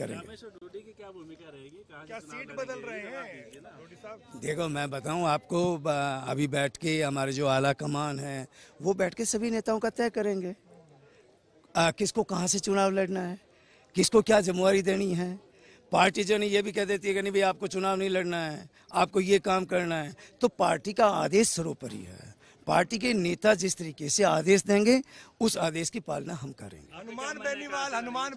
करेंगे देखो मैं बताऊं आपको अभी बैठ के हमारे जो आला कमान है वो बैठ के सभी नेताओं का तय करेंगे आ, किसको कहाँ से चुनाव लड़ना है किसको क्या जिम्मेवारी देनी है पार्टी जो नहीं ये भी कह देती है कि नहीं भाई आपको चुनाव नहीं लड़ना है आपको ये काम करना है तो पार्टी का आदेश सर्वोपरि है पार्टी के नेता जिस तरीके से आदेश देंगे उस आदेश की पालना हम करेंगे हनुमान बेनीवाल हनुमान